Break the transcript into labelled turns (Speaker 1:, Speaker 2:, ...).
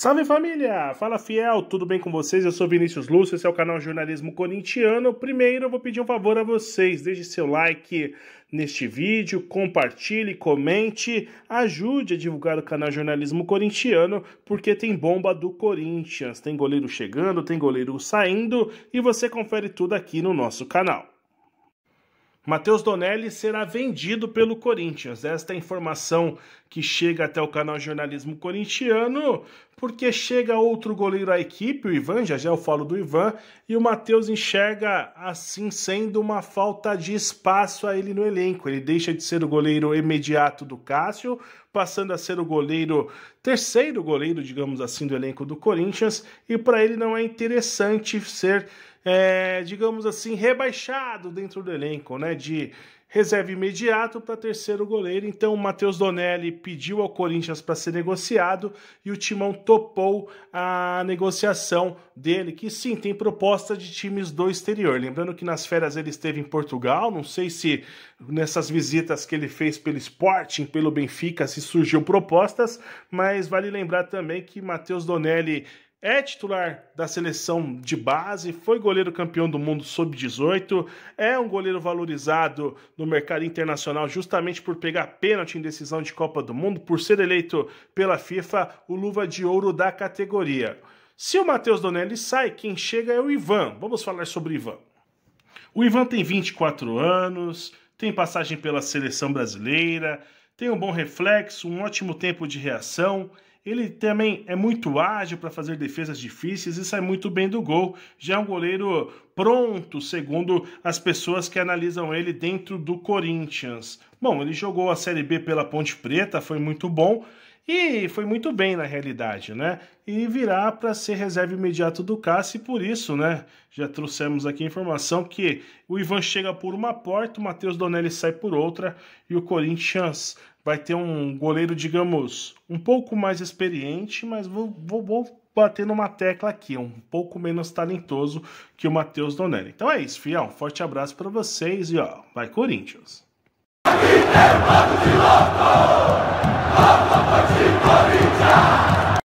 Speaker 1: Salve família! Fala fiel, tudo bem com vocês? Eu sou Vinícius Lúcio, esse é o canal Jornalismo Corintiano. Primeiro eu vou pedir um favor a vocês, deixe seu like neste vídeo, compartilhe, comente, ajude a divulgar o canal Jornalismo Corintiano, porque tem bomba do Corinthians, tem goleiro chegando, tem goleiro saindo e você confere tudo aqui no nosso canal. Matheus Donelli será vendido pelo Corinthians. Esta é a informação que chega até o canal Jornalismo Corintiano, porque chega outro goleiro à equipe, o Ivan, já já eu falo do Ivan, e o Matheus enxerga assim sendo uma falta de espaço a ele no elenco. Ele deixa de ser o goleiro imediato do Cássio passando a ser o goleiro, terceiro goleiro, digamos assim, do elenco do Corinthians, e para ele não é interessante ser, é, digamos assim, rebaixado dentro do elenco, né? De reserva imediato para terceiro goleiro. Então o Matheus Donelli pediu ao Corinthians para ser negociado e o Timão topou a negociação dele, que sim, tem proposta de times do exterior. Lembrando que nas férias ele esteve em Portugal, não sei se nessas visitas que ele fez pelo Sporting, pelo Benfica, se surgiu propostas, mas vale lembrar também que Matheus Donelli é titular da seleção de base, foi goleiro campeão do mundo sub-18, é um goleiro valorizado no mercado internacional justamente por pegar pênalti em decisão de Copa do Mundo, por ser eleito pela FIFA o luva de ouro da categoria. Se o Matheus Donelli sai, quem chega é o Ivan. Vamos falar sobre o Ivan. O Ivan tem 24 anos, tem passagem pela seleção brasileira, tem um bom reflexo, um ótimo tempo de reação ele também é muito ágil para fazer defesas difíceis e sai é muito bem do gol. Já é um goleiro pronto, segundo as pessoas que analisam ele dentro do Corinthians. Bom, ele jogou a Série B pela Ponte Preta, foi muito bom e foi muito bem na realidade, né? E virá para ser reserva imediato do Cássio, e por isso, né? Já trouxemos aqui a informação que o Ivan chega por uma porta, o Matheus Donelli sai por outra, e o Corinthians vai ter um goleiro, digamos, um pouco mais experiente, mas vou, vou, vou bater numa tecla aqui, um pouco menos talentoso que o Matheus Donelli. Então é isso, fiel. Um forte abraço para vocês e ó, vai Corinthians! Aqui é o